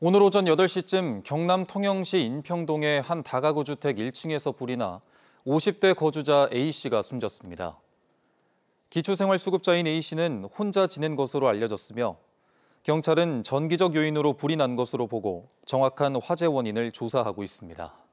오늘 오전 8시쯤 경남 통영시 인평동의 한 다가구 주택 1층에서 불이 나 50대 거주자 A씨가 숨졌습니다. 기초생활수급자인 A씨는 혼자 지낸 것으로 알려졌으며 경찰은 전기적 요인으로 불이 난 것으로 보고 정확한 화재 원인을 조사하고 있습니다.